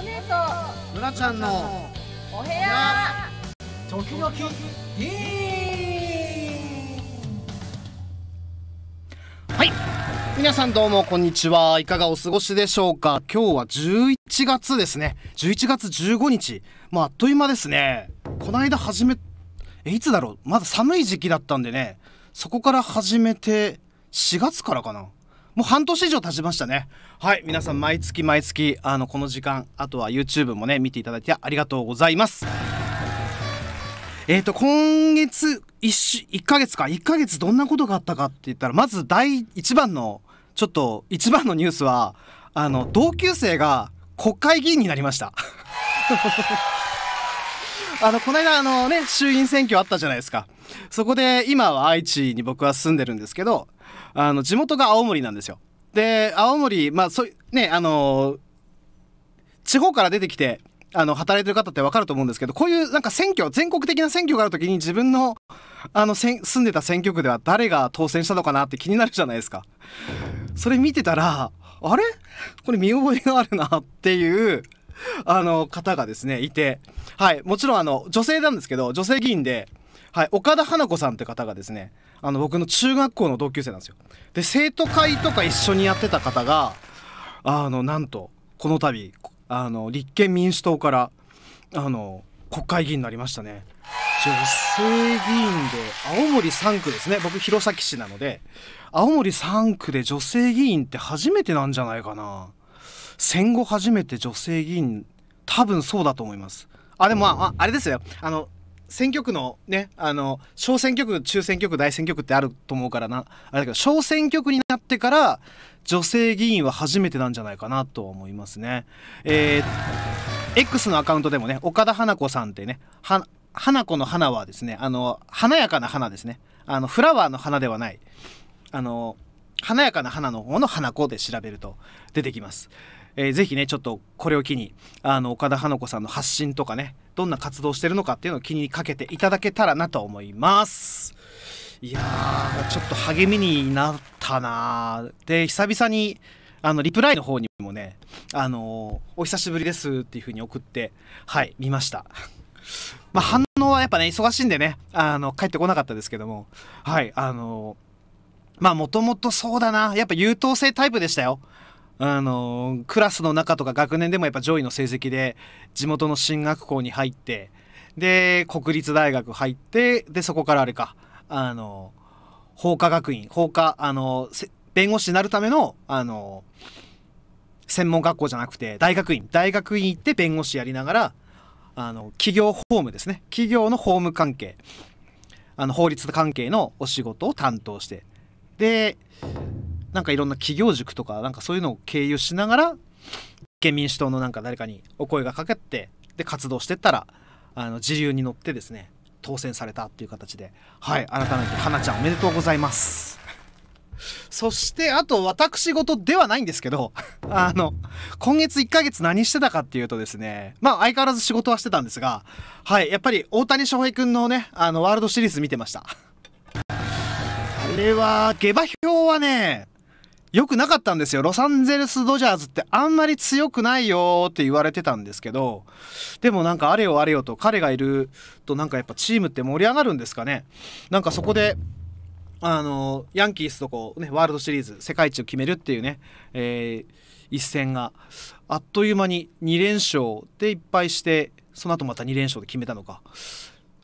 お姉とルちゃんのお部屋時々ディーはい皆さんどうもこんにちはいかがお過ごしでしょうか今日は11月ですね11月15日まああっという間ですねこの間始めえいつだろうまだ寒い時期だったんでねそこから始めて4月からかなもう半年以上経ちましたね。はい、皆さん毎月毎月、あの、この時間、あとは YouTube もね、見ていただいてありがとうございます。えっ、ー、と、今月1、一ヶ月か、1ヶ月どんなことがあったかって言ったら、まず第1番の、ちょっと、一番のニュースは、あの、同級生が国会議員になりました。あの、この間、あのね、衆院選挙あったじゃないですか。そこで、今は愛知に僕は住んでるんですけど、あの地元が青森なんですよで青森まあそうねあの地方から出てきてあの働いてる方って分かると思うんですけどこういうなんか選挙全国的な選挙がある時に自分のあの住んでた選挙区では誰が当選したのかなって気になるじゃないですか。それ見てたらあれこれ見覚えがあるなっていうあの方がですねいて、はい、もちろんあの女性なんですけど女性議員で、はい、岡田花子さんって方がですねあの僕の中学校の同級生なんですよで生徒会とか一緒にやってた方があのなんとこの度あの立憲民主党からあの国会議員になりましたね女性議員で青森3区ですね僕弘前市なので青森3区で女性議員って初めてなんじゃないかな戦後初めて女性議員多分そうだと思いますあでもまあ、あれですよあの選挙区のね、あの、小選挙区、中選挙区、大選挙区ってあると思うからな、あれだけど、小選挙区になってから、女性議員は初めてなんじゃないかなと思いますね。えー、X のアカウントでもね、岡田花子さんってね、は、花子の花はですね、あの、華やかな花ですね。あの、フラワーの花ではない。あの、華やかな花の方の花子で調べると出てきます。えぜひね、ちょっとこれを機に、あの、岡田花子さんの発信とかね、どんな活動してるのかっていうのを気にかけていただけたらなと思いますいやーちょっと励みになったなで久々にあのリプライの方にもねあのー、お久しぶりですっていう風に送ってはい見ましたまあ反応はやっぱね忙しいんでねあの帰ってこなかったですけどもはいあのー、まあもともとそうだなやっぱ優等生タイプでしたよあのー、クラスの中とか学年でもやっぱ上位の成績で地元の進学校に入ってで国立大学入ってでそこからあれかあのー、法科学院法科あのー、弁護士になるためのあの専門学校じゃなくて大学院大学院行って弁護士やりながらあの企業法務ですね企業の法務関係あの法律関係のお仕事を担当してでなんかいろんな企業塾とかなんかそういうのを経由しながら県民主党のなんか誰かにお声がかけてで活動してったらあの自由に乗ってですね当選されたっていう形ではい改めて花ちゃんおめでとうございます。そしてあと私事ではないんですけど あの今月1ヶ月何してたかっていうとですねまあ相変わらず仕事はしてたんですがはいやっぱり大谷翔平君のねあのワールドシリーズ見てましたあれは下馬評はね良くなかったんですよ。ロサンゼルス・ドジャーズってあんまり強くないよって言われてたんですけど、でもなんかあれよあれよと彼がいるとなんかやっぱチームって盛り上がるんですかね。なんかそこで、あの、ヤンキースとこうね、ワールドシリーズ世界一を決めるっていうね、えー、一戦があっという間に2連勝でいっぱいして、その後また2連勝で決めたのか。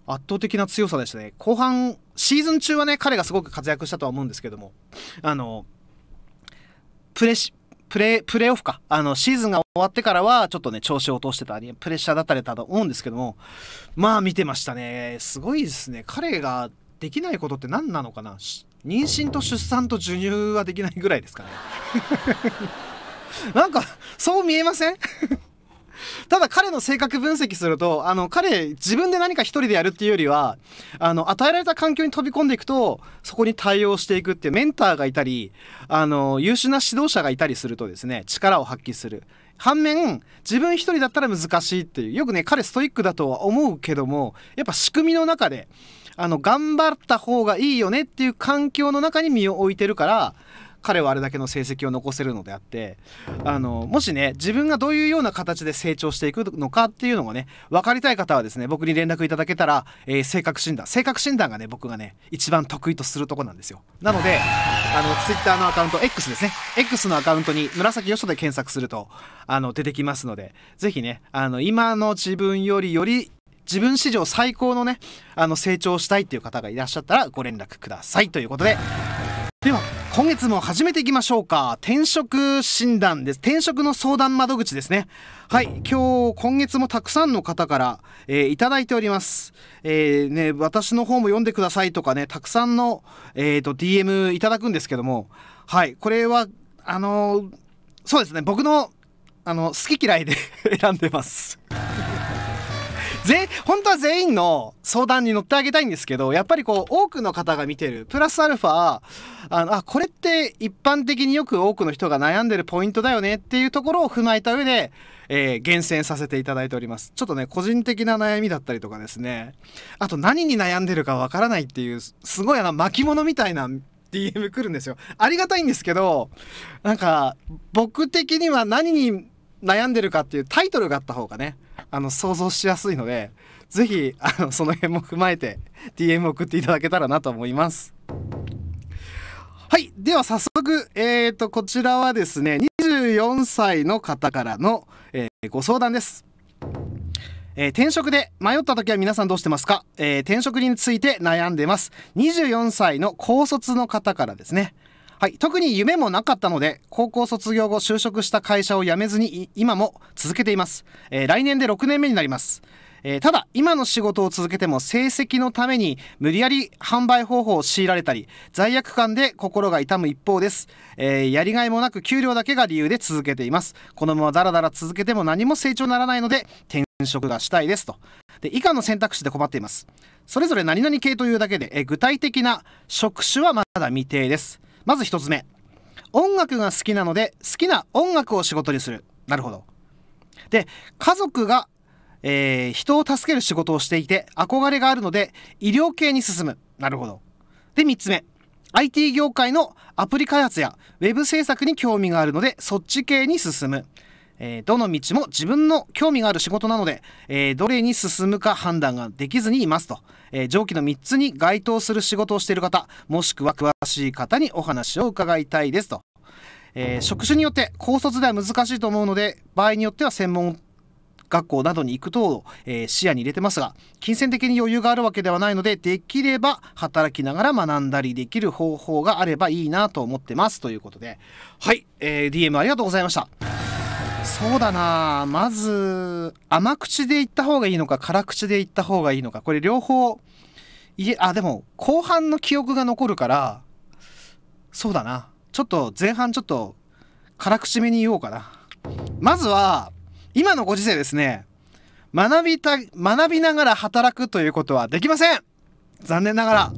圧倒的な強さでしたね。後半、シーズン中はね、彼がすごく活躍したとは思うんですけども、あの、プレシ、プレ、プレオフか。あの、シーズンが終わってからは、ちょっとね、調子を落としてたり、プレッシャーだったりだと思うんですけども、まあ見てましたね。すごいですね。彼ができないことって何なのかな妊娠と出産と授乳はできないぐらいですかね。なんか、そう見えませんただ彼の性格分析するとあの彼自分で何か一人でやるっていうよりはあの与えられた環境に飛び込んでいくとそこに対応していくっていうメンターがいたりあの優秀な指導者がいたりするとですね力を発揮する。反面自分一人だったら難しいっていうよくね彼ストイックだとは思うけどもやっぱ仕組みの中であの頑張った方がいいよねっていう環境の中に身を置いてるから彼はあれだけの成績を残せるのであってあのもしね自分がどういうような形で成長していくのかっていうのがね分かりたい方はですね僕に連絡いただけたら、えー、性格診断性格診断がね僕がね一番得意とするとこなんですよなのであの Twitter のアカウント X ですね X のアカウントに紫よしで検索するとあの出てきますので是非ねあの今の自分よりより自分史上最高のねあの成長したいっていう方がいらっしゃったらご連絡くださいということででは今月も始めていきましょうか転職診断です転職の相談窓口ですねはい今日今月もたくさんの方から、えー、いただいております、えー、ね私の方も読んでくださいとかねたくさんのえっ、ー、と DM いただくんですけどもはいこれはあのそうですね僕のあの好き嫌いで 選んでますぜ本当は全員の相談に乗ってあげたいんですけどやっぱりこう多くの方が見てるプラスアルファあのあこれって一般的によく多くの人が悩んでるポイントだよねっていうところを踏まえた上で、えー、厳選させていただいておりますちょっとね個人的な悩みだったりとかですねあと何に悩んでるかわからないっていうすごいあの巻物みたいな DM 来るんですよありがたいんですけどなんか僕的には何に悩んでるかっていうタイトルがあった方がねあの想像しやすいので是非あのその辺も踏まえて DM 送っていただけたらなと思います。はい。では早速、えっ、ー、と、こちらはですね、24歳の方からの、えー、ご相談です。えー、転職で迷った時は皆さんどうしてますか、えー、転職について悩んでます。24歳の高卒の方からですね。はい、特に夢もなかったので高校卒業後就職した会社を辞めずに今も続けています、えー、来年で6年目になります、えー、ただ今の仕事を続けても成績のために無理やり販売方法を強いられたり罪悪感で心が痛む一方です、えー、やりがいもなく給料だけが理由で続けていますこのままダラダラ続けても何も成長ならないので転職がしたいですとで以下の選択肢で困っていますそれぞれ何々系というだけで、え具体的な職種はまだ未定ですまず1つ目音楽が好きなので好きな音楽を仕事にするなるほどで家族が、えー、人を助ける仕事をしていて憧れがあるので医療系に進むなるほどで3つ目 IT 業界のアプリ開発や web 制作に興味があるのでそっち系に進むえー、どの道も自分の興味がある仕事なので、えー、どれに進むか判断ができずにいますと、えー、上記の3つに該当する仕事をしている方もしくは詳しい方にお話を伺いたいですと、え職種によって高卒では難しいと思うので場合によっては専門学校などに行くと、え視野に入れてますが金銭的に余裕があるわけではないのでできれば働きながら学んだりできる方法があればいいなと思ってますということではい、え DM ありがとうございました。そうだなまず甘口で言った方がいいのか辛口で言った方がいいのかこれ両方いえあでも後半の記憶が残るからそうだなちょっと前半ちょっと辛口めに言おうかなまずは今のご時世ですね学びた学びながら働くということはできません残念ながら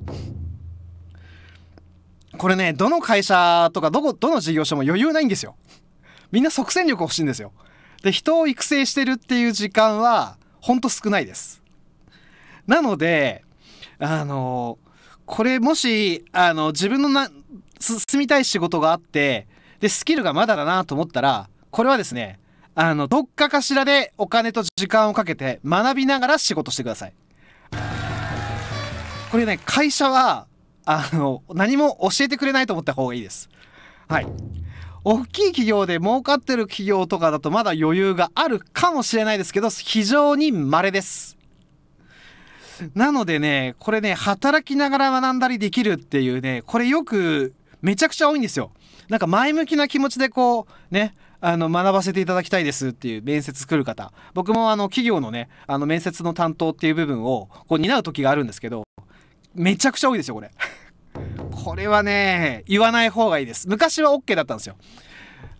これねどの会社とかどこどの事業所も余裕ないんですよみんな即戦力欲しいんですよ。で人を育成してるっていう時間はほんと少ないです。なのであのこれもしあの自分のな進みたい仕事があってでスキルがまだだなと思ったらこれはですねあのどっかかしらでお金と時間をかけて学びながら仕事してください。これね会社はあの何も教えてくれないと思った方がいいです。はい大きい企業で儲かってる企業とかだとまだ余裕があるかもしれないですけど、非常に稀です。なのでね、これね、働きながら学んだりできるっていうね、これよくめちゃくちゃ多いんですよ。なんか前向きな気持ちでこう、ね、あの学ばせていただきたいですっていう面接来る方僕もあの企業のねあの面接の担当っていう部分をこう担う時があるんですけどめちゃくちゃ多いですよこれこれはね、言わない方がいいです。昔は OK だったんですよ。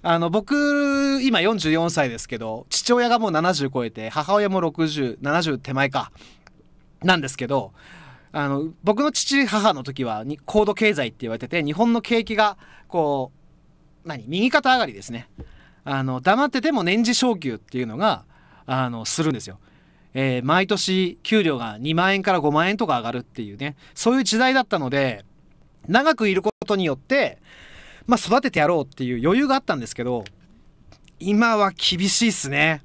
あの、僕、今44歳ですけど、父親がもう70超えて、母親も60、70手前か、なんですけど、あの、僕の父、母の時は、高度経済って言われてて、日本の景気が、こう、何右肩上がりですね。あの、黙ってても年次昇給っていうのが、あの、するんですよ。えー、毎年給料が2万円から5万円とか上がるっていうね、そういう時代だったので、長くいることによって、まあ、育ててやろうっていう余裕があったんですけど今は厳しいっすね。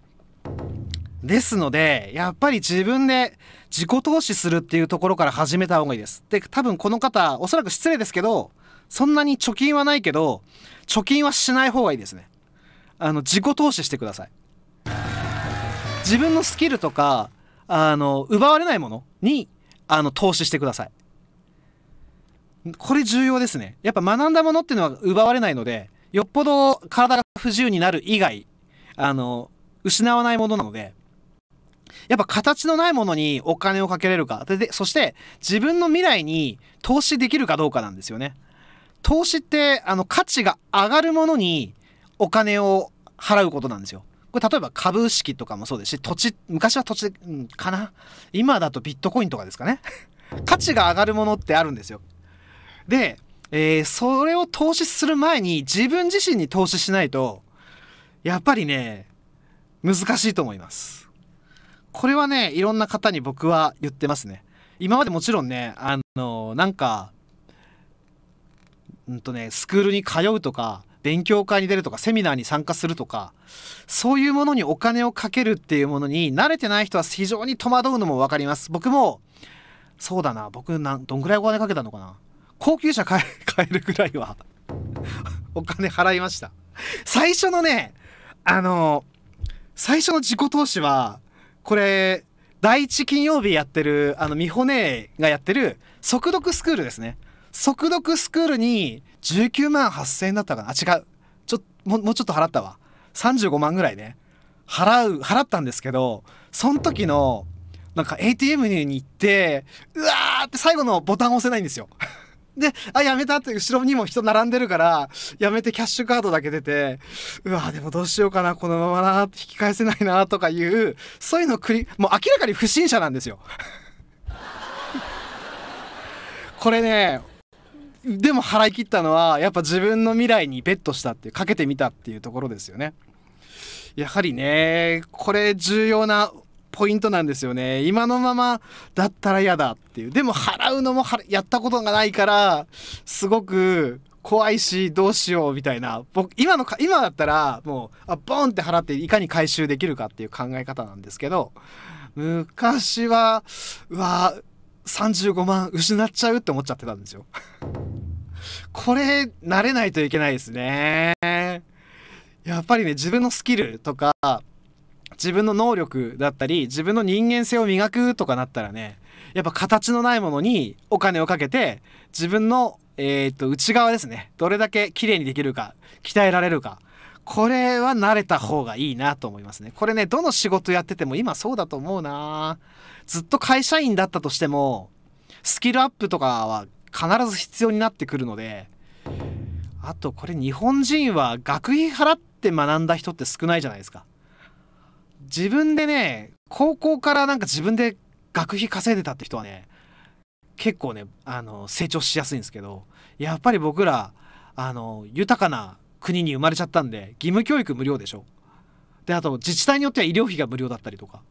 ですのでやっぱり自分で自己投資するっていうところから始めた方がいいです。で多分この方おそらく失礼ですけどそんなに貯金はないけど貯金はしない方がいいですね。あの自己投資してください。自分のスキルとかあの奪われないものにあの投資してください。これ重要ですねやっぱ学んだものっていうのは奪われないのでよっぽど体が不自由になる以外あの失わないものなのでやっぱ形のないものにお金をかけれるかでそして自分の未来に投資できるかどうかなんですよね投資ってあの価値が上がるものにお金を払うことなんですよこれ例えば株式とかもそうですし土地昔は土地、うん、かな今だとビットコインとかですかね 価値が上がるものってあるんですよで、えー、それを投資する前に自分自身に投資しないと、やっぱりね、難しいと思います。これはね、いろんな方に僕は言ってますね。今までもちろんね、あの、なんか、うんとね、スクールに通うとか、勉強会に出るとか、セミナーに参加するとか、そういうものにお金をかけるっていうものに慣れてない人は非常に戸惑うのも分かります。僕も、そうだな、僕なん、どんぐらいお金かけたのかな高級車買え 買えるぐらいは お金払いました。最初のね、あの、最初の自己投資は、これ、第1金曜日やってる、あの、美穂姉がやってる、速読スクールですね。速読スクールに19万8000円だったかなあ、違う。ちょ、っももうちょっと払ったわ。35万ぐらいね。払う、払ったんですけど、その時の、なんか ATM に行って、うわーって最後のボタン押せないんですよ。で、あ、やめたって、後ろにも人並んでるから、やめてキャッシュカードだけ出て、うわ、でもどうしようかな、このままな、引き返せないな、とかいう、そういうのくり、もう明らかに不審者なんですよ。これね、でも払い切ったのは、やっぱ自分の未来にベットしたっていう、かけてみたっていうところですよね。やはりね、これ重要なポイントなんですよね今のままだったら嫌だっていうでも払うのもやったことがないからすごく怖いしどうしようみたいな僕今の今だったらもうあボンって払っていかに回収できるかっていう考え方なんですけど昔はうわ35万失っちゃうって思っちゃってたんですよ これ慣れないといけないですねやっぱりね自分のスキルとか自分の能力だったり自分の人間性を磨くとかなったらねやっぱ形のないものにお金をかけて自分の、えー、と内側ですねどれだけ綺麗にできるか鍛えられるかこれは慣れた方がいいなと思いますねこれねどの仕事やってても今そうだと思うなずっと会社員だったとしてもスキルアップとかは必ず必要になってくるのであとこれ日本人は学費払って学んだ人って少ないじゃないですか自分でね高校からなんか自分で学費稼いでたって人はね結構ねあの成長しやすいんですけどやっぱり僕らあの豊かな国に生まれちゃったんで義務教育無料でしょであと自治体によっては医療費が無料だったりとか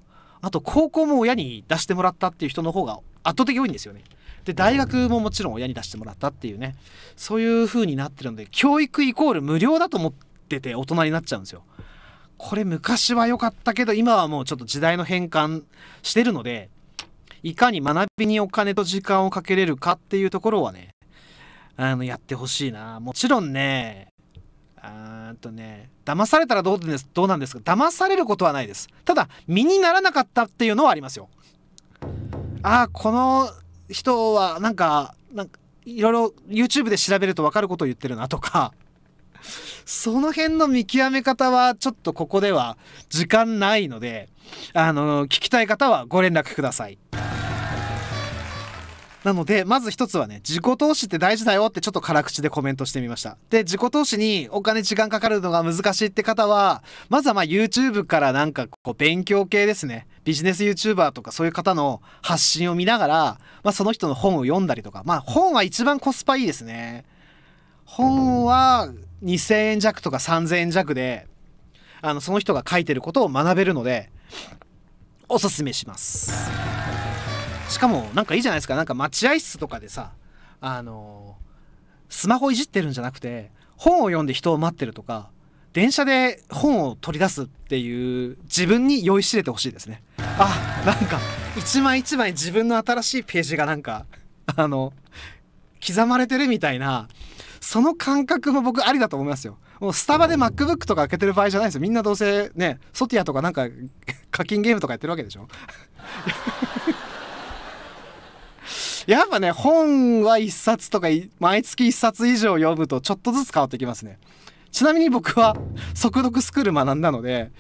あと高校も親に出してもらったっていう人の方が圧倒的多いんですよねで大学ももちろん親に出してもらったっていうねそういう風になってるんで教育イコール無料だと思ってて大人になっちゃうんですよこれ昔は良かったけど今はもうちょっと時代の変換してるのでいかに学びにお金と時間をかけれるかっていうところはねあのやってほしいなもちろんねあとね騙されたらどうですどうなんですか騙されることはないですただ身にならなかったっていうのはありますよああこの人はなんかなんかいろいろ YouTube で調べると分かることを言ってるなとかその辺の見極め方はちょっとここでは時間ないので、あの、聞きたい方はご連絡ください。なので、まず一つはね、自己投資って大事だよってちょっと辛口でコメントしてみました。で、自己投資にお金時間かかるのが難しいって方は、まずはまあ YouTube からなんかこう勉強系ですね。ビジネス YouTuber とかそういう方の発信を見ながら、まあその人の本を読んだりとか、まあ本は一番コスパいいですね。本は、2,000円弱とか3,000円弱であのその人が書いてることを学べるのでおすすめしますしかもなんかいいじゃないですかなんか待合室とかでさあのスマホいじってるんじゃなくて本を読んで人を待ってるとか電車で本を取り出すっていう自分に酔いしれてほしいですねあなんか一枚一枚自分の新しいページがなんかあの刻まれてるみたいなその感覚も僕ありだと思いますよもうスタバで MacBook とか開けてる場合じゃないですよみんなどうせねソティアとかなんか 課金ゲームとかやってるわけでしょ やっぱね本は1冊とか毎月1冊以上読むとちょっとずつ変わってきますねちなみに僕は 速読スクール学んだので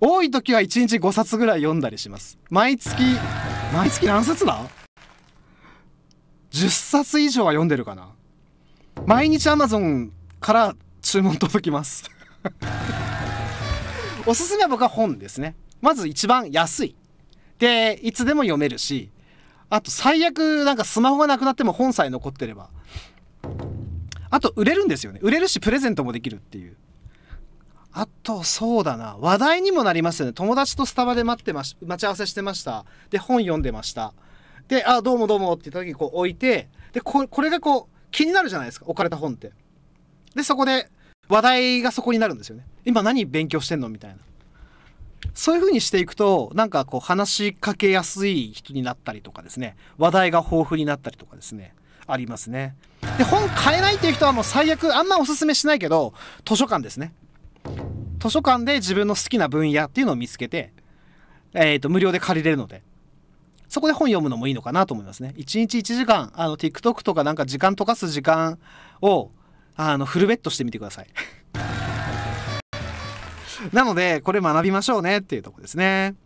多い時は1日5冊ぐらい読んだりします毎月毎月何冊だ10冊以上は読んでるかな毎日 Amazon から注文届きます おすすめは僕は本ですねまず一番安いでいつでも読めるしあと最悪なんかスマホがなくなっても本さえ残ってればあと売れるんですよね売れるしプレゼントもできるっていうあとそうだな話題にもなりますよね友達とスタバで待ってまし待ち合わせしてましたで本読んでましたで「あどうもどうも」って言った時にこう置いてでこれがこう気になるじゃないですか置かれた本ってでそこで話題がそこになるんですよね今何勉強してんのみたいなそういう風にしていくとなんかこう話しかけやすい人になったりとかですね話題が豊富になったりとかですねありますねで本買えないっていう人はもう最悪あんまおすすめしないけど図書館ですね図書館で自分の好きな分野っていうのを見つけて、えーと無料で借りれるのでそこで本読むのもいいのかなと思いますね。1日1時間、あの、TikTok とかなんか時間溶かす時間を、あの、フルベットしてみてください。なので、これ学びましょうねっていうとこですね。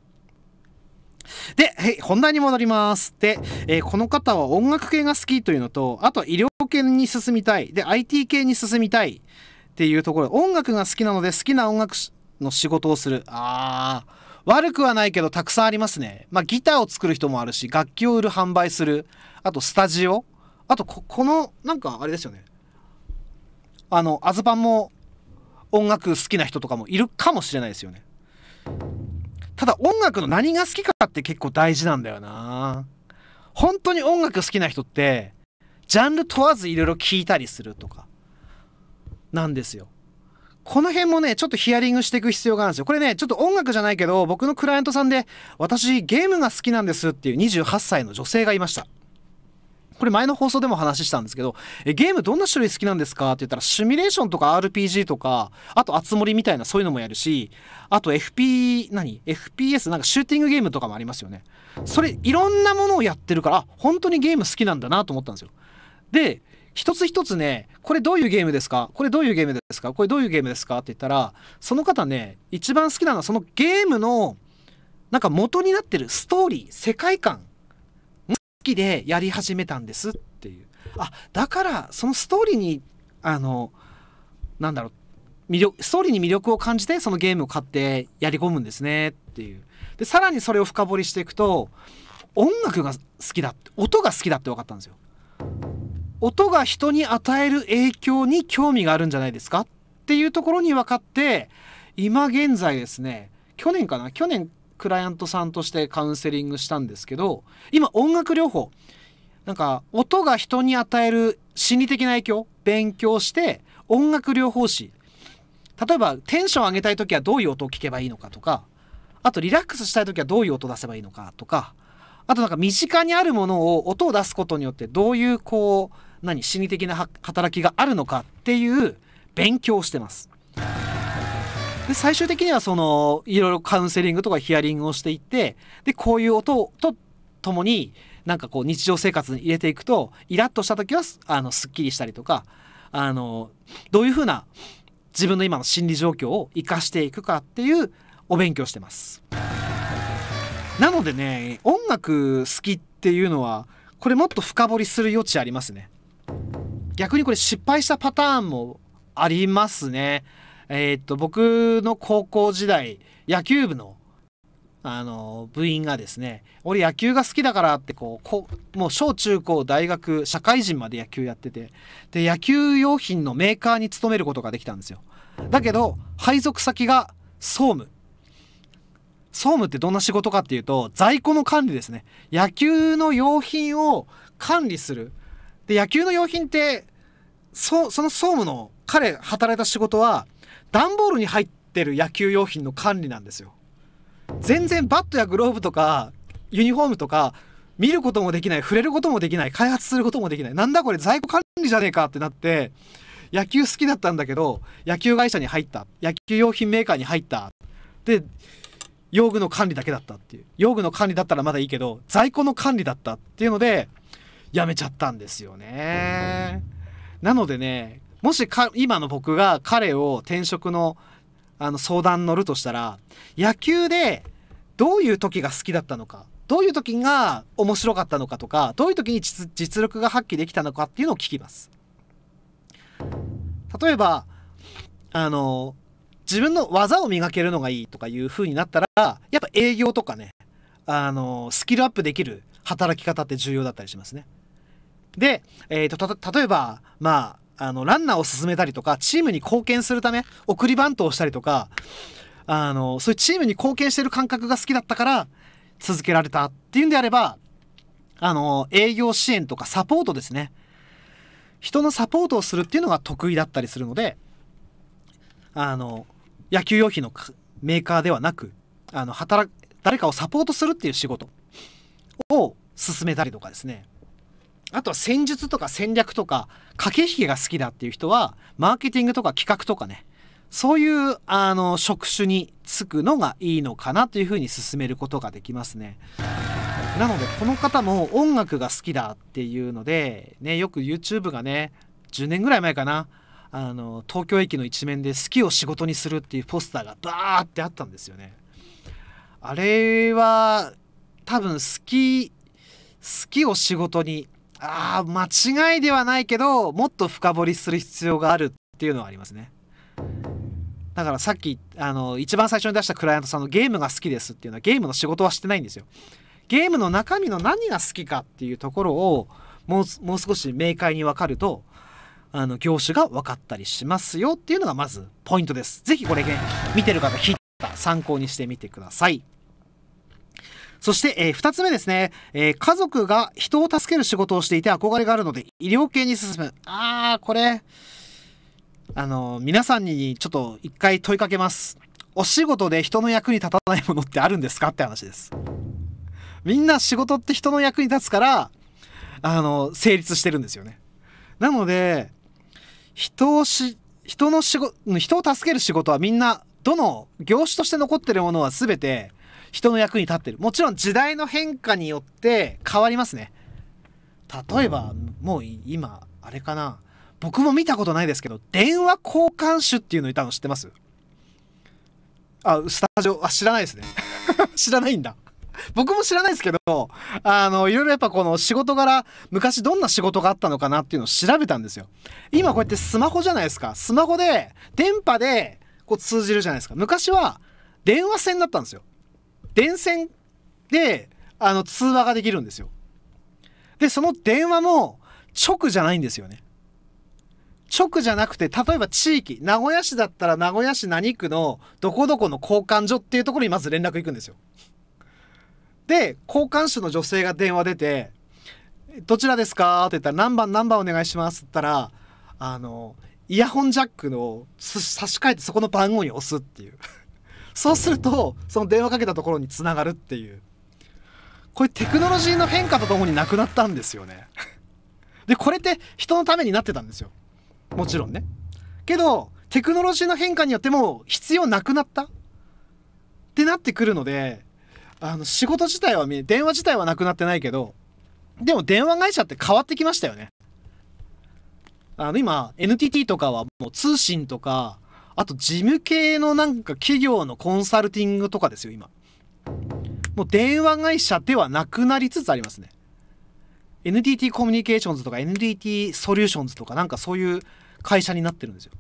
で、はい、本題に戻ります。で、えー、この方は音楽系が好きというのと、あと医療系に進みたい。で、IT 系に進みたいっていうところ、音楽が好きなので好きな音楽の仕事をする。ああ、悪くはないけどたくさんありますね。まあ、ギターを作る人もあるし、楽器を売る、販売する、あとスタジオ、あとこ、この、なんかあれですよね。あの、アズパンも音楽好きな人とかもいるかもしれないですよね。ただ音楽の何が好きかって結構大事なんだよな。本当に音楽好きな人って、ジャンル問わずいろいろ聞いたりするとか、なんですよ。この辺もね、ちょっとヒアリングしていく必要があるんですよ。これね、ちょっと音楽じゃないけど、僕のクライアントさんで、私ゲームが好きなんですっていう28歳の女性がいました。これ前の放送でも話したんですけど、えゲームどんな種類好きなんですかって言ったら、シミュレーションとか RPG とか、あと、あつ森みたいなそういうのもやるし、あと FP、何 ?FPS、なんかシューティングゲームとかもありますよね。それ、いろんなものをやってるから、本当にゲーム好きなんだなと思ったんですよ。で、一つ一つね、これどういうゲームですかこれどういうゲームですかこれどういうゲームですかって言ったら、その方ね、一番好きなのはそのゲームの、なんか元になってるストーリー、世界観好きでやり始めたんですっていう。あ、だから、そのストーリーに、あの、なんだろう、魅力、ストーリーに魅力を感じて、そのゲームを買ってやり込むんですねっていう。で、さらにそれを深掘りしていくと、音楽が好きだって、音が好きだって分かったんですよ。音が人に与える影響に興味があるんじゃないですかっていうところに分かって今現在ですね去年かな去年クライアントさんとしてカウンセリングしたんですけど今音楽療法なんか音が人に与える心理的な影響勉強して音楽療法士例えばテンション上げたい時はどういう音を聞けばいいのかとかあとリラックスしたい時はどういう音出せばいいのかとかあとなんか身近にあるものを音を出すことによってどういうこう何心理的な働きがあるのかっていう勉強をしてます。で最終的にはそのいろいろカウンセリングとかヒアリングをしていってでこういう音とともになんかこう日常生活に入れていくとイラッとした時はあのすっきりしたりとかあのどういうふうな自分の今の心理状況を生かしていくかっていうお勉強してます。なのでね音楽好きっていうのはこれもっと深掘りする余地ありますね逆にこれ失敗したパターンもありますねえー、っと僕の高校時代野球部のあの部員がですね俺野球が好きだからってこうこもう小中高大学社会人まで野球やっててで野球用品のメーカーに勤めることができたんですよだけど配属先が総務総務ってどんな仕事かっていうと在庫の管理ですね野球の用品を管理するで野球の用品ってそその総務の彼働いた仕事は段ボールに入ってる野球用品の管理なんですよ全然バットやグローブとかユニフォームとか見ることもできない触れることもできない開発することもできないなんだこれ在庫管理じゃねえかってなって野球好きだったんだけど野球会社に入った野球用品メーカーに入ったで用具の管理だけだったっていう用具の管理だったらまだいいけど在庫の管理だったっていうのでやめちゃったんですよねなのでねもしか今の僕が彼を転職のあの相談乗るとしたら野球でどういう時が好きだったのかどういう時が面白かったのかとかどういう時に実力が発揮できたのかっていうのを聞きます例えばあの自分の技を磨けるのがいいとかいう風になったら、やっぱ営業とかね、あの、スキルアップできる働き方って重要だったりしますね。で、えっ、ー、と、例えば、まあ、あの、ランナーを進めたりとか、チームに貢献するため、送りバントをしたりとか、あの、そういうチームに貢献してる感覚が好きだったから、続けられたっていうんであれば、あの、営業支援とかサポートですね。人のサポートをするっていうのが得意だったりするので、あの、野球用品のメーカーではなくあの働誰かをサポートするっていう仕事を進めたりとかですねあとは戦術とか戦略とか駆け引きが好きだっていう人はマーケティングとか企画とかねそういうあの職種に就くのがいいのかなというふうに進めることができますね。なのでこの方も音楽が好きだっていうので、ね、よく YouTube がね10年ぐらい前かなあの東京駅の一面で「好きを仕事にする」っていうポスターがバーってあったんですよね。あれは多分好き好きを仕事にああ間違いではないけどもっと深掘りする必要があるっていうのはありますね。だからさっきあの一番最初に出したクライアントさんのゲームが好きですっていうのはゲームの仕事はしてないんですよ。ゲームの中身の何が好きかっていうところをもう少し明快に分かるとあの業種が分かったりしますよっていうのがまずポイントです。ぜひこれね、見てる方、ヒッタ参考にしてみてください。そして、えー、2つ目ですね、えー、家族が人を助ける仕事をしていて憧れがあるので医療系に進む。あー、これ、あのー、皆さんにちょっと一回問いかけます。お仕事で人の役に立たないものってあるんですかって話です。みんな仕事って人の役に立つから、あの、成立してるんですよね。なので、人をし、人の仕事、人を助ける仕事はみんな、どの業種として残ってるものは全て人の役に立ってる。もちろん時代の変化によって変わりますね。例えば、もう今、あれかな。僕も見たことないですけど、電話交換手っていうのいたの知ってますあ、スタジオ、あ、知らないですね。知らないんだ。僕も知らないですけど、あの、いろいろやっぱこの仕事柄、昔どんな仕事があったのかなっていうのを調べたんですよ。今こうやってスマホじゃないですか。スマホで、電波でこう通じるじゃないですか。昔は電話線だったんですよ。電線で、あの、通話ができるんですよ。で、その電話も直じゃないんですよね。直じゃなくて、例えば地域、名古屋市だったら名古屋市何区のどこどこの交換所っていうところにまず連絡行くんですよ。で交換手の女性が電話出て「どちらですか?」って言ったら「何番何番お願いします」って言ったらあのイヤホンジャックの差し替えてそこの番号に押すっていう そうするとその電話かけたところにつながるっていうこれテクノロジーの変化とともになくなったんですよね でこれって人のためになってたんですよもちろんねけどテクノロジーの変化によっても必要なくなったってなってくるのであの、仕事自体は、電話自体はなくなってないけど、でも電話会社って変わってきましたよね。あの、今、NTT とかはもう通信とか、あと事務系のなんか企業のコンサルティングとかですよ、今。もう電話会社ではなくなりつつありますね。NTT コミュニケーションズとか NTT ソリューションズとかなんかそういう会社になってるんですよ。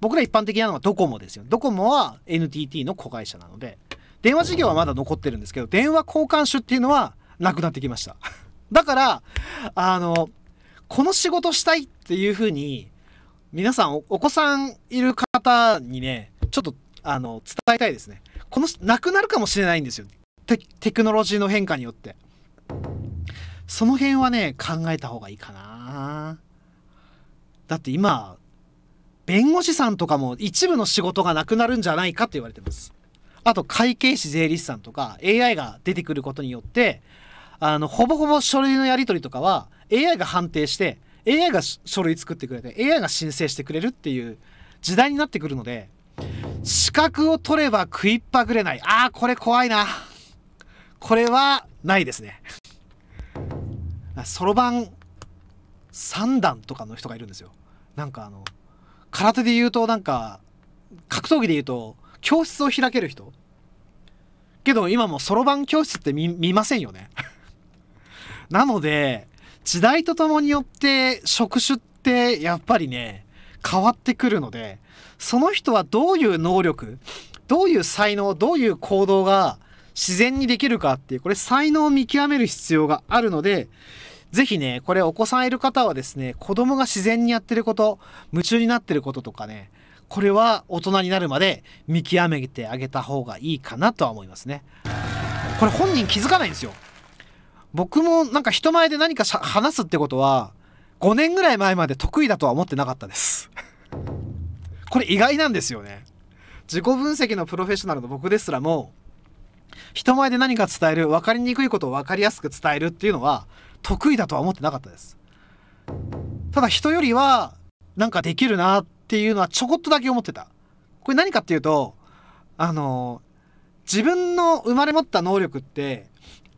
僕ら一般的なのはドコモですよ。ドコモは NTT の子会社なので、電話事業はまだ残ってるんですけど、電話交換手っていうのはなくなってきました。だから、あの、この仕事したいっていうふうに、皆さんお、お子さんいる方にね、ちょっと、あの、伝えたいですね。この、なくなるかもしれないんですよ。テテクノロジーの変化によって。その辺はね、考えた方がいいかな。だって今、弁護士さんとかも一部の仕事がなくなるんじゃないかって言われてます。あと会計士税理士さんとか AI が出てくることによってあのほぼほぼ書類のやり取りとかは AI が判定して AI が書類作ってくれて AI が申請してくれるっていう時代になってくるので資格を取れば食いっぱぐれないああこれ怖いなこれはないですねそろばん3段とかの人がいるんですよなんかあの空手で言うとなんか格闘技で言うと教室を開ける人けど今もそろばん教室って見ませんよね なので時代とともによって職種ってやっぱりね変わってくるのでその人はどういう能力どういう才能どういう行動が自然にできるかっていうこれ才能を見極める必要があるので是非ねこれお子さんいる方はですね子供が自然にやってること夢中になってることとかねこれは大人になるまで見極めてあげた方がいいかなとは思いますねこれ本人気づかないんですよ僕もなんか人前で何か話すってことは5年ぐらい前まで得意だとは思ってなかったですこれ意外なんですよね自己分析のプロフェッショナルの僕ですらも人前で何か伝える分かりにくいことを分かりやすく伝えるっていうのは得意だとは思ってなかったですただ人よりはなんかできるなっっていうのはちょこっとだけ思ってた。これ何かっていうと、あの、自分の生まれ持った能力って、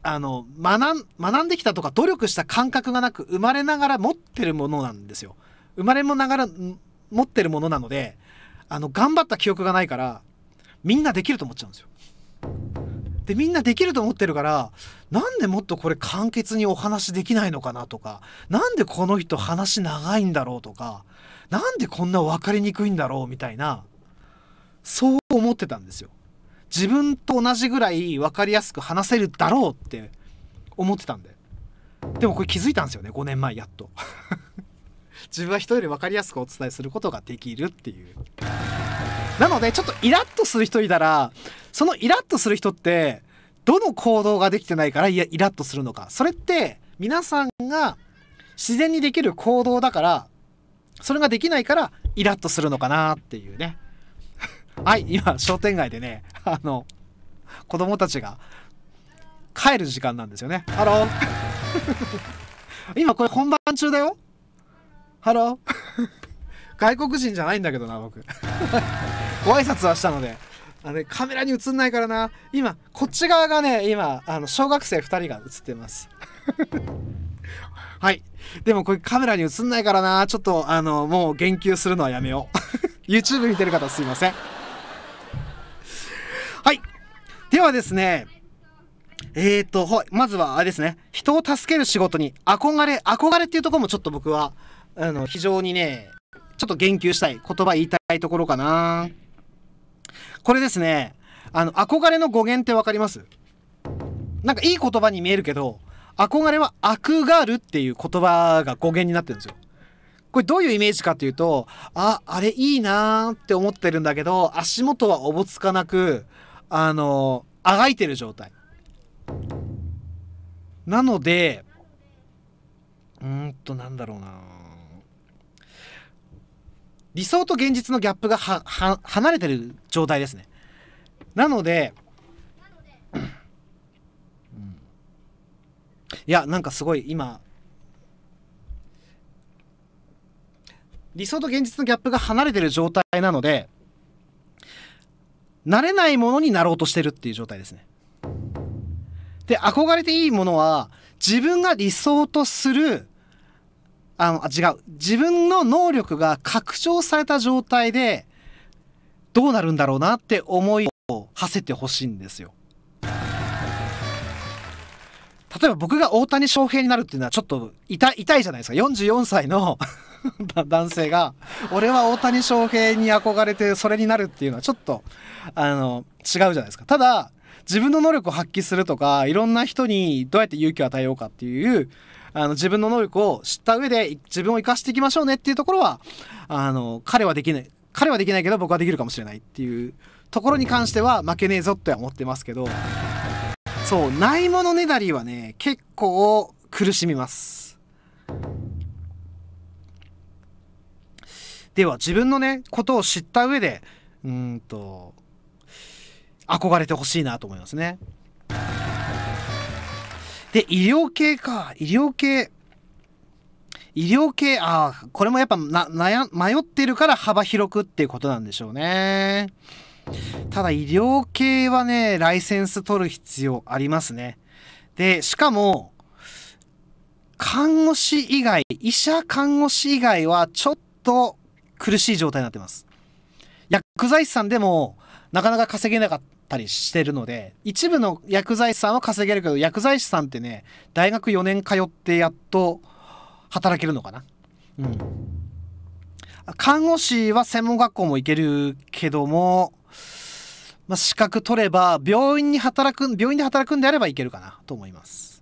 あの、学ん、学んできたとか努力した感覚がなく、生まれながら持ってるものなんですよ。生まれもながら持ってるものなので、あの、頑張った記憶がないから、みんなできると思っちゃうんですよ。で、みんなできると思ってるから、なんでもっとこれ簡潔にお話できないのかなとか、なんでこの人話長いんだろうとか、なんでこんな分かりにくいんだろうみたいな、そう思ってたんですよ。自分と同じぐらい分かりやすく話せるだろうって思ってたんで。でもこれ気づいたんですよね、5年前やっと。自分は人より分かりやすくお伝えすることができるっていう。なので、ちょっとイラッとする人いたら、そのイラッとする人って、どの行動ができてないからイラッとするのか。それって、皆さんが自然にできる行動だからそれができないからイラッとするのかなっていうね はい今商店街でねあの子供たちが帰る時間なんですよねハロー 今これ本番中だよハロー外国人じゃないんだけどな僕 ご挨拶はしたのであの、カメラに映んないからな今こっち側がね今あの小学生2人が映ってますはい。でもこれカメラに映んないからな。ちょっと、あの、もう言及するのはやめよう。YouTube 見てる方すいません。はい。ではですね、えーと、ほい、まずはあれですね、人を助ける仕事に憧れ、憧れっていうところもちょっと僕は、あの、非常にね、ちょっと言及したい、言葉言いたいところかな。これですね、あの、憧れの語源って分かりますなんかいい言葉に見えるけど、憧れはアクガールっていう言葉が語源になってるんですよ。これどういうイメージかっていうと、あ、あれいいなーって思ってるんだけど、足元はおぼつかなく、あの、あがいてる状態。なので、うんと、なんだろうな理想と現実のギャップがは、は、離れてる状態ですね。なので、いやなんかすごい今理想と現実のギャップが離れてる状態なので慣れないものになろうとしてるっていう状態ですね。で憧れていいものは自分が理想とするあの違う自分の能力が拡張された状態でどうなるんだろうなって思いを馳せてほしいんですよ。例えば僕が大谷翔平になるっていうのはちょっと痛痛いじゃないですか44歳の 男性が俺は大谷翔平に憧れてそれになるっていうのはちょっとあの違うじゃないですかただ自分の能力を発揮するとかいろんな人にどうやって勇気を与えようかっていうあの自分の能力を知った上で自分を生かしていきましょうねっていうところはあの彼はできない彼はできないけど僕はできるかもしれないっていうところに関しては負けねえぞって思ってますけど。そうないものねだりはね結構苦しみますでは自分のねことを知った上でうんと憧れてほしいなと思いますねで医療系か医療系医療系ああこれもやっぱな悩迷ってるから幅広くっていうことなんでしょうねただ医療系はね、ライセンス取る必要ありますね。で、しかも、看護師以外、医者看護師以外はちょっと苦しい状態になってます。薬剤師さんでもなかなか稼げなかったりしてるので、一部の薬剤師さんは稼げるけど、薬剤師さんってね、大学4年通ってやっと働けるのかな。うん。看護師は専門学校も行けるけども、まあ、資格取れば、病院に働く、病院で働くんであればいけるかなと思います。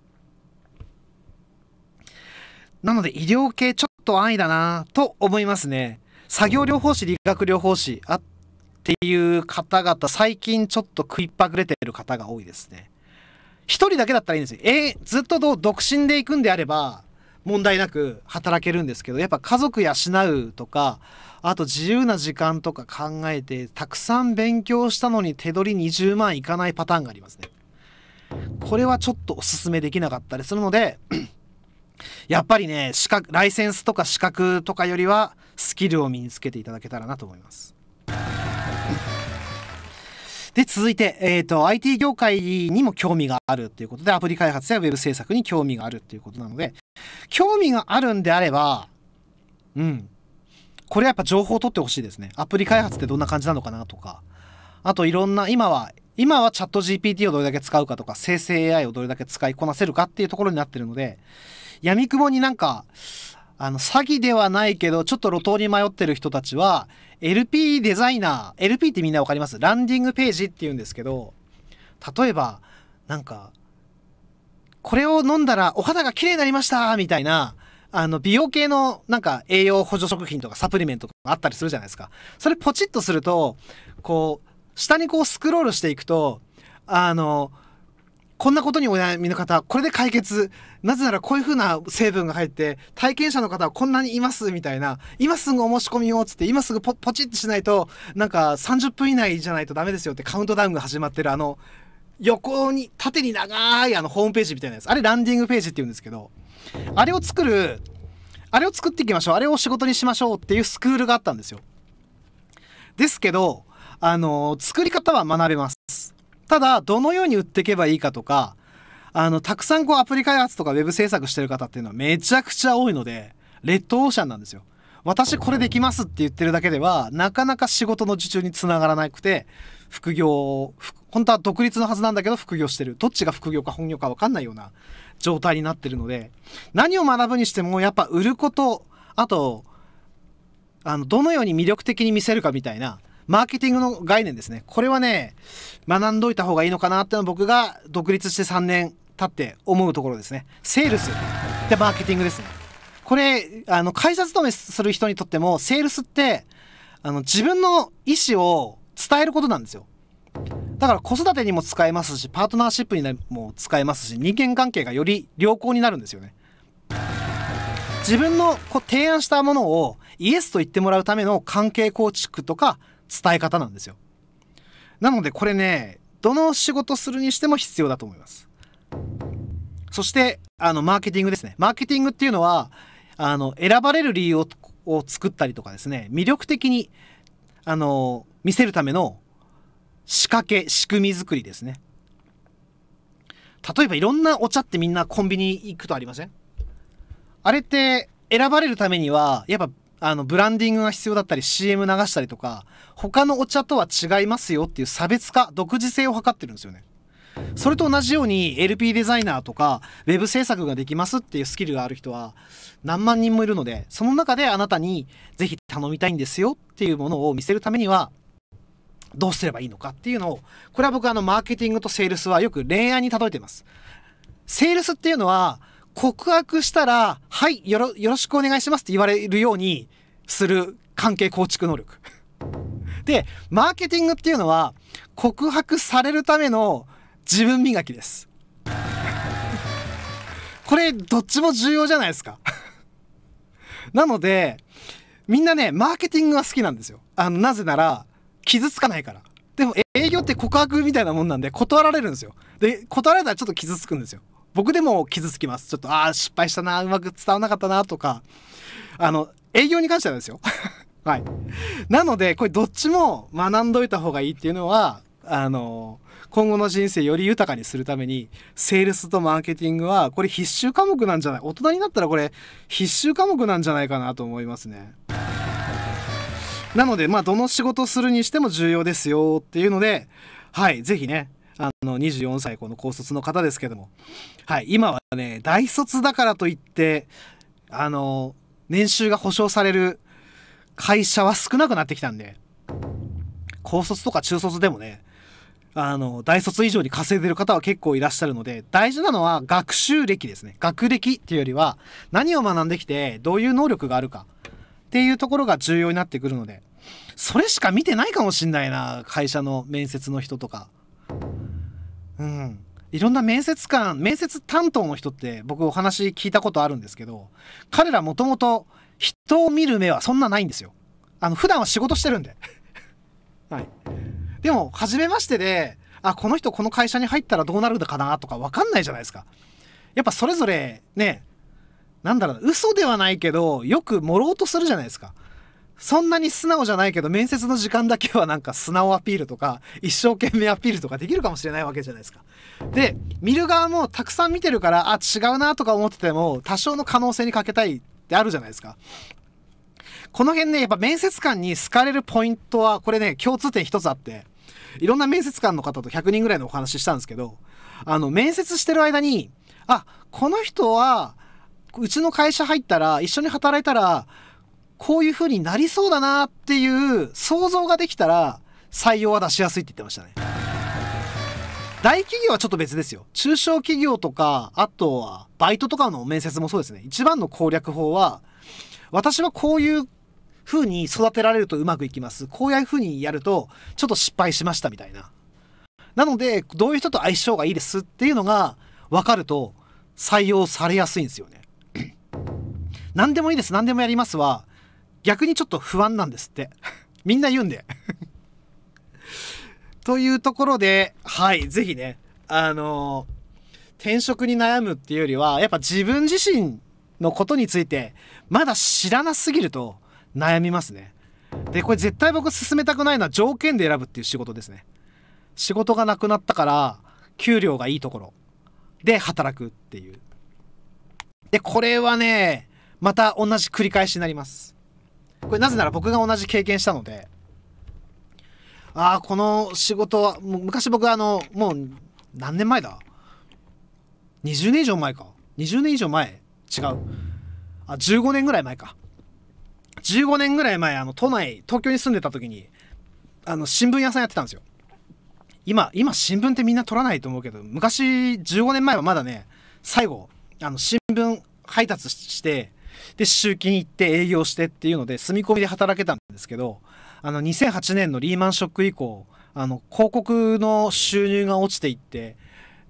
なので、医療系ちょっと安易だなと思いますね。作業療法士、理学療法士あっていう方々、最近ちょっと食いっぱぐれてる方が多いですね。一人だけだったらいいんですよ。えー、ずっと独身で行くんであれば、問題なく働けるんですけど、やっぱ家族養うとか、あと自由な時間とか考えてたくさん勉強したのに手取り20万いかないパターンがありますねこれはちょっとおすすめできなかったりするので やっぱりね資格ライセンスとか資格とかよりはスキルを身につけていただけたらなと思います で、続いて、えっ、ー、と、IT 業界にも興味があるということで、アプリ開発や web 制作に興味があるということなので、興味があるんであれば、うん、これはやっぱ情報を取ってほしいですねアプリ開発ってどんな感じなのかなとかあといろんな今は今はチャット GPT をどれだけ使うかとか生成 AI をどれだけ使いこなせるかっていうところになってるので闇雲になんかあの、詐欺ではないけど、ちょっと路頭に迷ってる人たちは、LP デザイナー、LP ってみんなわかりますランディングページって言うんですけど、例えば、なんか、これを飲んだらお肌が綺麗になりましたみたいな、あの、美容系のなんか栄養補助食品とかサプリメントとかあったりするじゃないですか。それポチッとすると、こう、下にこうスクロールしていくと、あの、こんなことにお悩みの方、これで解決。なぜならこういう風な成分が入って、体験者の方はこんなにいます、みたいな。今すぐお申し込みを、つって、今すぐポポチッとしないと、なんか30分以内じゃないとダメですよってカウントダウンが始まってる、あの、横に、縦に長いあのホームページみたいなやつ。あれランディングページって言うんですけど、あれを作るあれを作っていきましょうあれを仕事にしましょうっていうスクールがあったんですよですけどあの作り方は学べますただどのように売っていけばいいかとかあのたくさんこうアプリ開発とか web 制作してる方っていうのはめちゃくちゃ多いのでレッドオーシャンなんですよ私これできますって言ってるだけではなかなか仕事の受注につながらなくて副業本当は独立のはずなんだけど副業してるどっちが副業か本業か分かんないような状態になってるので何を学ぶにしてもやっぱ売ることあとあのどのように魅力的に見せるかみたいなマーケティングの概念ですねこれはね学んどいた方がいいのかなっていうのは僕が独立して3年経って思うところですねセールスでマーケティングですねこれあの会社勤めする人にとってもセールスってあの自分の意思を伝えることなんですよだから子育てにも使えますしパートナーシップにも使えますし人間関係がより良好になるんですよね自分のこう提案したものをイエスと言ってもらうための関係構築とか伝え方なんですよなのでこれねどの仕事するにしても必要だと思いますそしてあのマーケティングですねマーケティングっていうのはあの選ばれる理由を作ったりとかですね魅力的にあの見せるための仕掛け仕組み作りですね例えばいろんなお茶ってみんなコンビニ行くとありませんあれって選ばれるためにはやっぱあのブランディングが必要だったり CM 流したりとか他のお茶とは違いますよっていう差別化独自性を図ってるんですよねそれと同じように LP デザイナーとか web 制作ができますっていうスキルがある人は何万人もいるのでその中であなたに是非頼みたいんですよっていうものを見せるためにはどうすればいいのかっていうのを、これは僕あのマーケティングとセールスはよく恋愛に例えています。セールスっていうのは告白したら、はい、よろ、よろしくお願いしますって言われるようにする関係構築能力。で、マーケティングっていうのは告白されるための自分磨きです。これどっちも重要じゃないですか。なので、みんなね、マーケティングが好きなんですよ。あの、なぜなら、傷つかないから。でも営業って告白みたいなもんなんで断られるんですよ。で、断られたらちょっと傷つくんですよ。僕でも傷つきます。ちょっと、ああ、失敗したな、うまく伝わなかったな、とか。あの、営業に関してはですよ。はい。なので、これどっちも学んどいた方がいいっていうのは、あの、今後の人生より豊かにするために、セールスとマーケティングは、これ必修科目なんじゃない大人になったらこれ必修科目なんじゃないかなと思いますね。なので、まあ、どの仕事するにしても重要ですよっていうので、はい、ぜひね、あの、24歳、この高卒の方ですけども、はい、今はね、大卒だからといって、あの、年収が保証される会社は少なくなってきたんで、高卒とか中卒でもね、あの、大卒以上に稼いでる方は結構いらっしゃるので、大事なのは学習歴ですね。学歴っていうよりは、何を学んできて、どういう能力があるかっていうところが重要になってくるので、それしか見てないかもしんないな会社の面接の人とかうんいろんな面接官面接担当の人って僕お話聞いたことあるんですけど彼らもともと人を見る目はそんなないんですよあの普段は仕事してるんで はいでも初めましてであこの人この会社に入ったらどうなるのかなとか分かんないじゃないですかやっぱそれぞれねなんだろう嘘ではないけどよく盛ろうとするじゃないですかそんなに素直じゃないけど面接の時間だけはなんか素直アピールとか一生懸命アピールとかできるかもしれないわけじゃないですか。で見る側もたくさん見てるからあ違うなとか思ってても多少の可能性にかけたいってあるじゃないですか。この辺ねやっぱ面接官に好かれるポイントはこれね共通点一つあっていろんな面接官の方と100人ぐらいのお話ししたんですけどあの面接してる間にあこの人はうちの会社入ったら一緒に働いたらこういう風になりそうだなっていう想像ができたら、採用は出しやすいって言ってましたね。大企業はちょっと別ですよ。中小企業とか、あとはバイトとかの面接もそうですね。一番の攻略法は、私はこういう風に育てられるとうまくいきます。こういう風にやると、ちょっと失敗しましたみたいな。なので、どういう人と相性がいいですっていうのが分かると採用されやすいんですよね。何でもいいです、何でもやりますは、逆にちょっと不安なんですって みんな言うんでというところではい是非ねあの転職に悩むっていうよりはやっぱ自分自身のことについてまだ知らなすぎると悩みますねでこれ絶対僕勧めたくないのは条件で選ぶっていう仕事ですね仕事がなくなったから給料がいいところで働くっていうでこれはねまた同じ繰り返しになりますこれなぜなら僕が同じ経験したので、ああ、この仕事は、もう昔僕あの、もう何年前だ ?20 年以上前か。20年以上前違う。あ、15年ぐらい前か。15年ぐらい前、あの、都内、東京に住んでた時に、あの、新聞屋さんやってたんですよ。今、今新聞ってみんな取らないと思うけど、昔15年前はまだね、最後、あの、新聞配達して、で、集金行って営業してっていうので、住み込みで働けたんですけど、あの、2008年のリーマンショック以降、あの、広告の収入が落ちていって、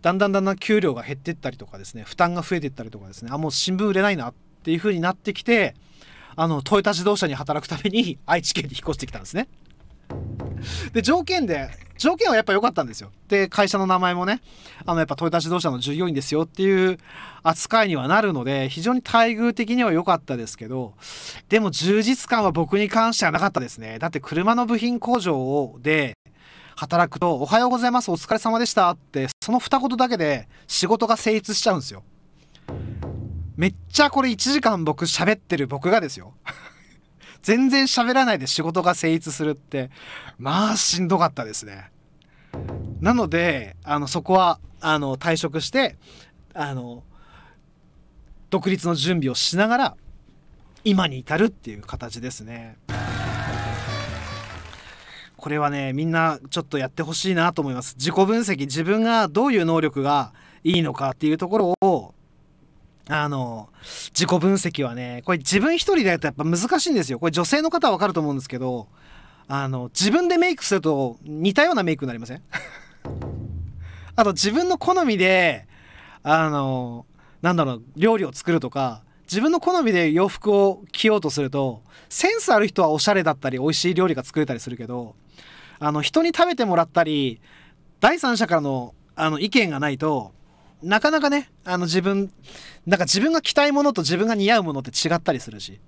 だんだんだんだん給料が減ってったりとかですね、負担が増えてったりとかですね、あ、もう新聞売れないなっていう風になってきて、あの、トヨタ自動車に働くために愛知県に引っ越してきたんですね。で、条件で、条件はやっぱ良かったんですよ。で、会社の名前もね、あの、やっぱトヨタ自動車の従業員ですよっていう扱いにはなるので、非常に待遇的には良かったですけど、でも充実感は僕に関してはなかったですね。だって車の部品工場で、働くと、おはようございます、お疲れ様でしたって、その二言だけで仕事が成立しちゃうんですよ。めっちゃこれ1時間僕喋ってる僕がですよ。全然喋らないで仕事が成立するってまあしんどかったですねなのであのそこはあの退職してあの独立の準備をしながら今に至るっていう形ですねこれはねみんなちょっとやってほしいなと思います自己分析自分がどういう能力がいいのかっていうところをあの自己分析はねこれ自分一人でやるとやっぱ難しいんですよこれ女性の方は分かると思うんですけどあの自分でメイクすると似たようなメイクになりません あと自分の好みであのなんだろう料理を作るとか自分の好みで洋服を着ようとするとセンスある人はおしゃれだったり美味しい料理が作れたりするけどあの人に食べてもらったり第三者からのあの意見がないとなかなかね、あの自分、なんか自分が着たいものと自分が似合うものって違ったりするし、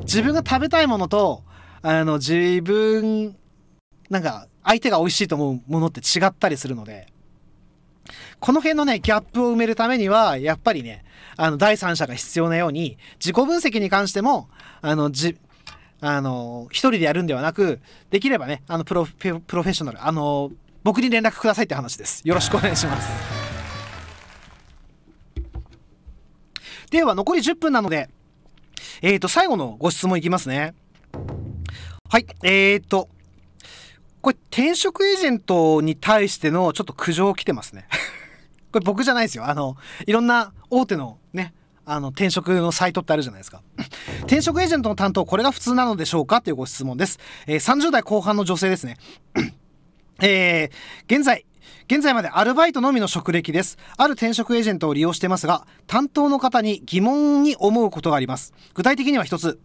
自分が食べたいものと、あの自分、なんか相手が美味しいと思うものって違ったりするので、この辺のね、ギャップを埋めるためには、やっぱりね、あの、第三者が必要なように、自己分析に関しても、あの、じ、あの、一人でやるんではなく、できればね、あの、プロ、プロフェッショナル、あの、僕に連絡くださいって話です。よろしくお願いします。では残り10分なので、えっ、ー、と、最後のご質問いきますね。はい、えっ、ー、と、これ転職エージェントに対してのちょっと苦情来てますね。これ僕じゃないですよ。あの、いろんな大手のね、あの、転職のサイトってあるじゃないですか。転職エージェントの担当、これが普通なのでしょうかというご質問です。えー、30代後半の女性ですね。えー、現在、現在までアルバイトのみの職歴ですある転職エージェントを利用してますが担当の方に疑問に思うことがあります具体的には1つ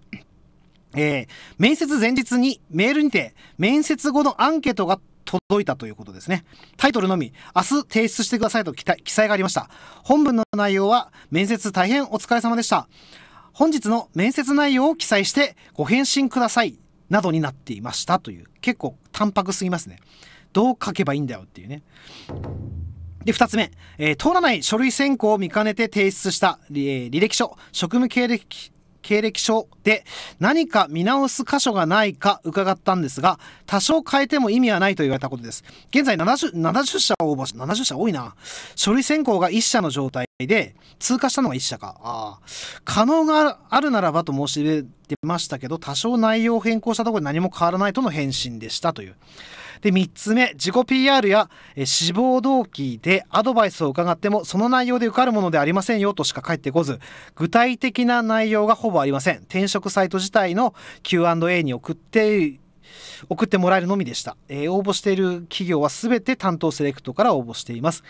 えー、面接前日にメールにて面接後のアンケートが届いたということですね。タイトルのみ、明日提出してくださいと記載がありました。本文の内容は、面接大変お疲れ様でした。本日の面接内容を記載してご返信ください。などになっていましたという、結構淡白すぎますね。どう書けばいいんだよっていうね。で、2つ目、えー、通らない書類選考を見かねて提出した、えー、履歴書、職務経歴、経歴書で何か見直す箇所がないか伺ったんですが、多少変えても意味はないと言われたことです。現在70、70社応募し、70社多いな。書類選考が1社の状態で、通過したのが1社か。あ可能があるならばと申し入れてましたけど、多少内容を変更したところで何も変わらないとの返信でしたという。で3つ目自己 PR や、え志望動機でアドバイスを伺ってもその内容で受かるものでありませんよとしか返ってこず具体的な内容がほぼありません転職サイト自体の Q&A に送って送ってもらえるのみでした、えー、応募している企業は全て担当セレクトから応募しています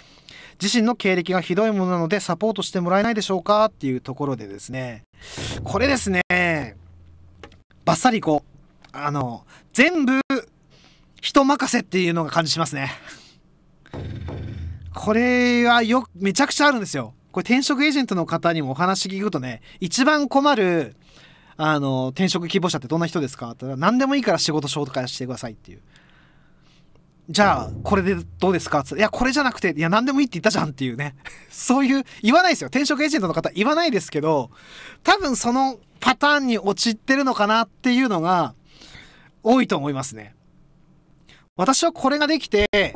自身の経歴がひどいものなのでサポートしてもらえないでしょうかっていうところでですねこれですねバッサリこうあの全部人任せっていうのが感じしますね。これはよ、めちゃくちゃあるんですよ。これ転職エージェントの方にもお話聞くとね、一番困る、あの、転職希望者ってどんな人ですかって言ったら、何でもいいから仕事紹介してくださいっていう。じゃあ、これでどうですかっていや、これじゃなくて、いや、何でもいいって言ったじゃんっていうね。そういう、言わないですよ。転職エージェントの方言わないですけど、多分そのパターンに陥ってるのかなっていうのが、多いと思いますね。私はこれができて、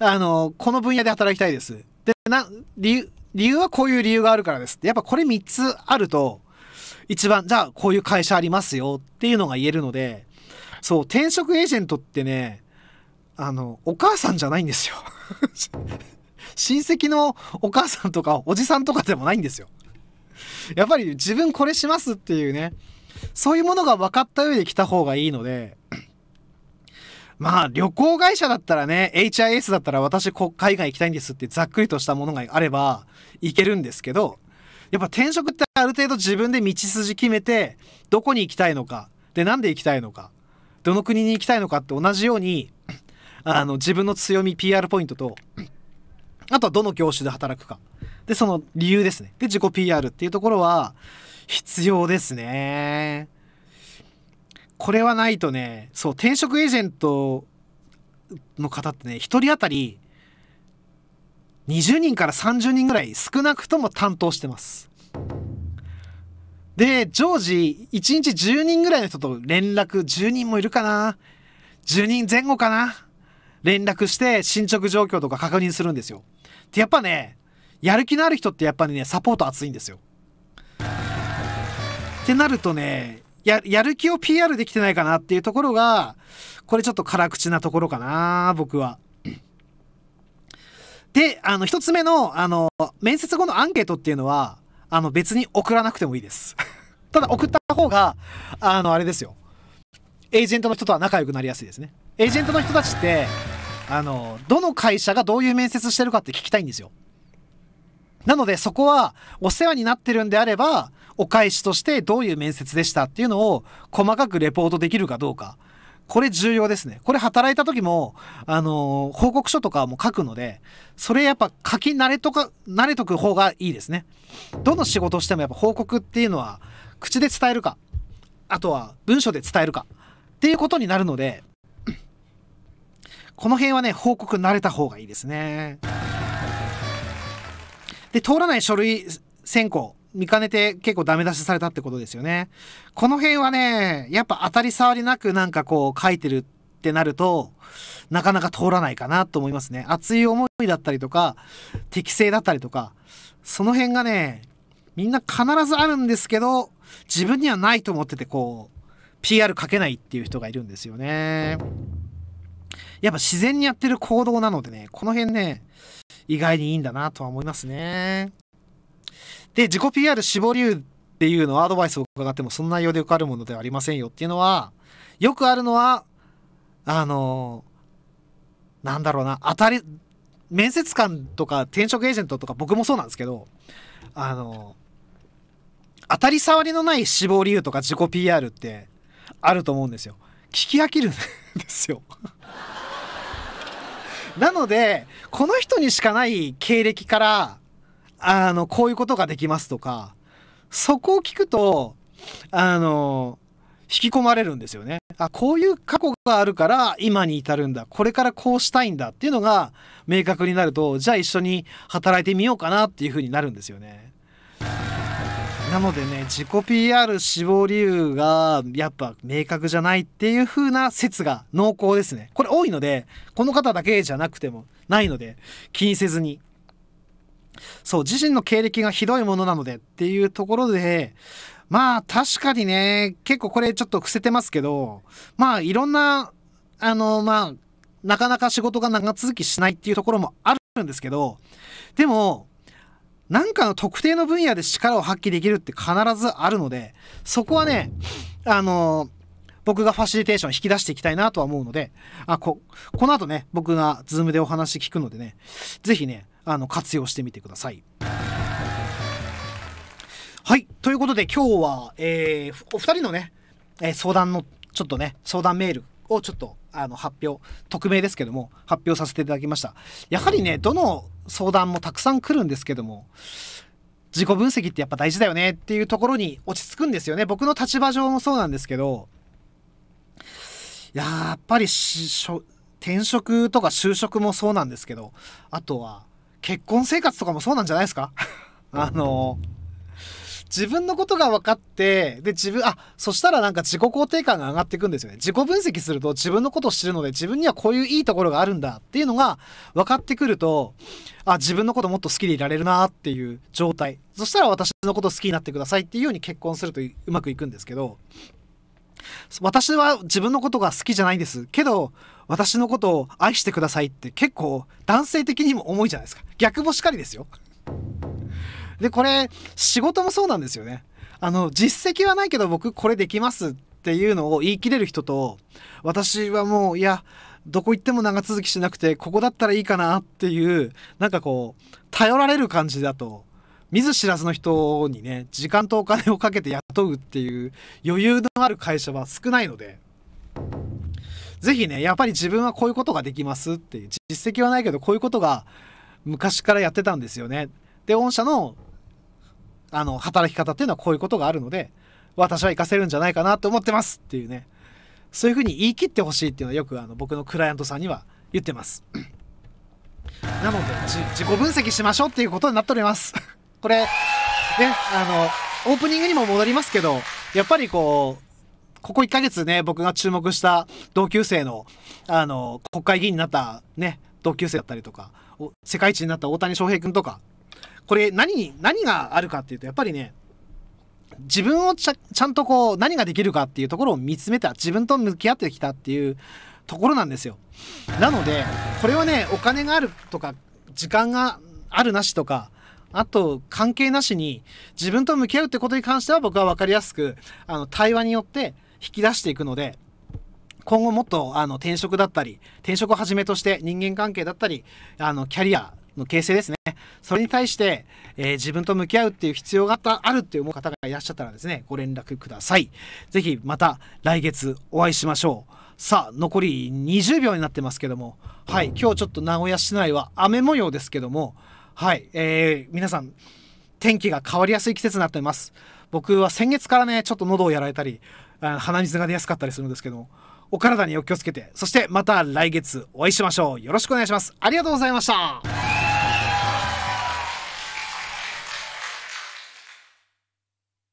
あの、この分野で働きたいです。で、な、理由、理由はこういう理由があるからです。やっぱこれ3つあると、一番、じゃあこういう会社ありますよっていうのが言えるので、そう、転職エージェントってね、あの、お母さんじゃないんですよ。親戚のお母さんとかおじさんとかでもないんですよ。やっぱり自分これしますっていうね、そういうものが分かった上で来た方がいいので、まあ旅行会社だったらね HIS だったら私海外行きたいんですってざっくりとしたものがあれば行けるんですけどやっぱ転職ってある程度自分で道筋決めてどこに行きたいのかで何で行きたいのかどの国に行きたいのかって同じようにあの自分の強み PR ポイントとあとはどの業種で働くかでその理由ですねで自己 PR っていうところは必要ですね。これはないとねそう転職エージェントの方ってね1人当たり20人から30人ぐらい少なくとも担当してますで常時1日10人ぐらいの人と連絡10人もいるかな10人前後かな連絡して進捗状況とか確認するんですよでやっぱねやる気のある人ってやっぱりねサポート熱いんですよってなるとねややる気を PR できてないかなっていうところがこれちょっと辛口なところかな僕は。であの1つ目のあの面接後のアンケートっていうのはあの別に送らなくてもいいです。ただ送った方があのあれですよエージェントの人とは仲良くなりやすいですね。エージェントの人たちってあのどの会社がどういう面接してるかって聞きたいんですよ。なのでそこはお世話になってるんであればお返しとしてどういう面接でしたっていうのを細かくレポートできるかどうか。これ重要ですね。これ働いた時も、あのー、報告書とかも書くので、それやっぱ書き慣れとか、慣れとく方がいいですね。どの仕事をしてもやっぱ報告っていうのは、口で伝えるか、あとは文章で伝えるか、っていうことになるので、この辺はね、報告慣れた方がいいですね。で、通らない書類選考。見かねて結構ダメ出しされたってことですよね。この辺はね、やっぱ当たり障りなくなんかこう書いてるってなると、なかなか通らないかなと思いますね。熱い思いだったりとか、適性だったりとか、その辺がね、みんな必ずあるんですけど、自分にはないと思っててこう、PR かけないっていう人がいるんですよね。やっぱ自然にやってる行動なのでね、この辺ね、意外にいいんだなとは思いますね。で、自己 PR 絞りっていうのはアドバイスを伺ってもそんな内容で受かるものではありませんよっていうのは、よくあるのは、あのなんだろうな、当たり、面接官とか転職エージェントとか僕もそうなんですけど、あの当たり障りのない死亡理由とか自己 PR ってあると思うんですよ。聞き飽きるんですよ。なので、この人にしかない経歴から、あの、こういうことができますとか、そこを聞くと、あの、引き込まれるんですよね。あ、こういう過去があるから今に至るんだ。これからこうしたいんだっていうのが明確になると、じゃあ一緒に働いてみようかなっていうふうになるんですよね。なのでね、自己 PR 死亡理由がやっぱ明確じゃないっていう風な説が濃厚ですね。これ多いので、この方だけじゃなくてもないので気にせずにそう自身の経歴がひどいものなのでっていうところでまあ確かにね結構これちょっと伏せてますけどまあいろんなあのまあなかなか仕事が長続きしないっていうところもあるんですけどでも何かの特定の分野で力を発揮できるって必ずあるのでそこはねあの僕がファシリテーション引き出していきたいなとは思うのであここの後ね僕が Zoom でお話聞くのでね是非ねあの活用してみてください。はいということで今日は、えー、お二人のね、え相談のちょっとね相談メールをちょっとあの発表匿名ですけども発表させていただきましたやはりねどの相談もたくさん来るんですけども自己分析ってやっぱ大事だよねっていうところに落ち着くんですよね僕の立場上もそうなんですけどやっぱり転職とか就職もそうなんですけどあとは結婚生活とかもそうなんじゃないですか あの自分のことが分かってで自分あそしたらなんか自己肯定感が上がっていくんですよね自己分析すると自分のことを知るので自分にはこういういいところがあるんだっていうのが分かってくるとあ自分のこともっと好きでいられるなっていう状態そしたら私のこと好きになってくださいっていうように結婚するとうまくいくんですけど私は自分のことが好きじゃないんですけど私のことを愛してくださいって結構男性的にも重いじゃないですか。逆もしかりですよ。で、これ、仕事もそうなんですよね。あの、実績はないけど僕これできますっていうのを言い切れる人と、私はもう、いや、どこ行っても長続きしなくて、ここだったらいいかなっていう、なんかこう、頼られる感じだと、見ず知らずの人にね、時間とお金をかけて雇うっていう余裕のある会社は少ないので。ぜひね、やっぱり自分はこういうことができますっていう、実績はないけど、こういうことが昔からやってたんですよね。で、御社の、あの、働き方っていうのはこういうことがあるので、私は活かせるんじゃないかなと思ってますっていうね、そういうふうに言い切ってほしいっていうのはよくあの僕のクライアントさんには言ってます。なので、自己分析しましょうっていうことになっております。これ、ね、あの、オープニングにも戻りますけど、やっぱりこう、ここ1ヶ月ね、僕が注目した同級生の、あの、国会議員になったね、同級生だったりとか、世界一になった大谷翔平君とか、これ何、何があるかっていうと、やっぱりね、自分をちゃんとこう、何ができるかっていうところを見つめた、自分と向き合ってきたっていうところなんですよ。なので、これはね、お金があるとか、時間があるなしとか、あと、関係なしに、自分と向き合うってことに関しては僕は分かりやすく、あの、対話によって、引き出していくので今後もっとあの転職だったり転職をはじめとして人間関係だったりあのキャリアの形成ですねそれに対して、えー、自分と向き合うっていう必要があるって思う方がいらっしゃったらですねご連絡ください是非また来月お会いしましょうさあ残り20秒になってますけどもはい今日ちょっと名古屋市内は雨模様ですけどもはい、えー、皆さん天気が変わりやすい季節になっています僕は先月からねちょっと喉をやられたり鼻水が出やすかったりするんですけどお体にお気をつけてそしてまた来月お会いしましょうよろしくお願いしますありがとうございました